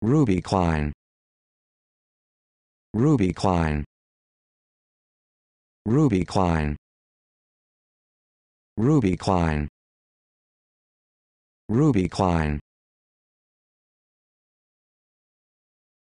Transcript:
Ruby Klein Ruby Klein Ruby Klein Ruby Klein Ruby Klein